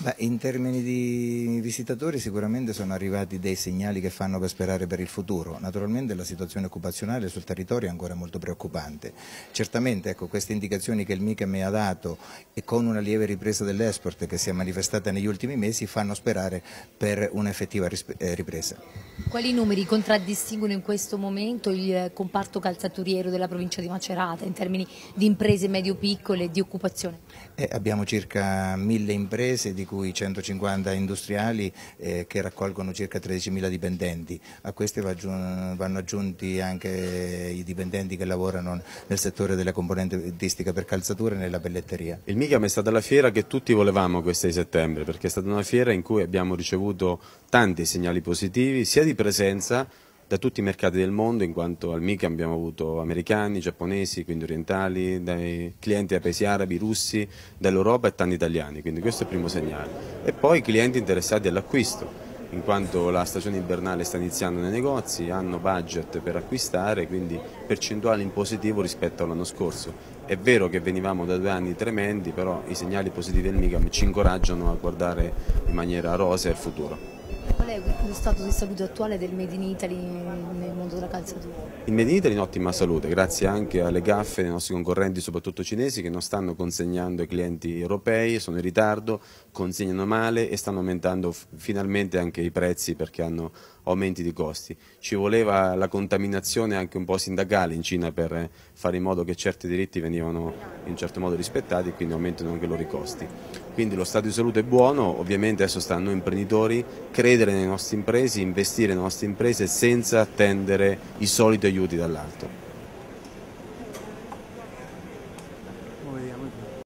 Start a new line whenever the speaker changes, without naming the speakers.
Beh, in termini di visitatori sicuramente sono arrivati dei segnali che fanno per sperare per il futuro. Naturalmente la situazione occupazionale sul territorio è ancora molto preoccupante. Certamente ecco, queste indicazioni che il MICA mi ha dato e con una lieve ripresa dell'esport che si è manifestata negli ultimi mesi fanno sperare per un'effettiva eh, ripresa.
Quali numeri contraddistinguono in questo momento il comparto calzaturiero della provincia di Macerata in termini di imprese medio-piccole e di occupazione?
Eh, abbiamo circa mille imprese di cui 150 industriali eh, che raccolgono circa 13.000 dipendenti. A questi vanno aggiunti anche i dipendenti che lavorano nel settore della componente dentistica per calzature e nella pelletteria.
Il MIGAM è stata la fiera che tutti volevamo questo 6 settembre perché è stata una fiera in cui abbiamo ricevuto tanti segnali positivi sia di presenza da tutti i mercati del mondo, in quanto al MIC abbiamo avuto americani, giapponesi, quindi orientali, dai clienti da paesi arabi, russi, dall'Europa e tanti italiani, quindi questo è il primo segnale. E poi clienti interessati all'acquisto, in quanto la stagione invernale sta iniziando nei negozi, hanno budget per acquistare, quindi percentuale in positivo rispetto all'anno scorso. È vero che venivamo da due anni tremendi, però i segnali positivi del MICAM ci incoraggiano a guardare in maniera rosea il futuro.
Qual è lo stato di salute attuale del Made in Italy nel mondo della calzatura?
Il Made in Italy è in ottima salute, grazie anche alle gaffe dei nostri concorrenti, soprattutto cinesi, che non stanno consegnando ai clienti europei, sono in ritardo, consegnano male e stanno aumentando finalmente anche i prezzi perché hanno aumenti di costi. Ci voleva la contaminazione anche un po' sindacale in Cina per fare in modo che certi diritti venivano in certo modo rispettati e quindi aumentano anche i loro costi. Quindi lo stato di salute è buono, ovviamente adesso stanno imprenditori, credo credere nelle nostre imprese, investire nelle nostre imprese senza attendere i soliti aiuti dall'alto.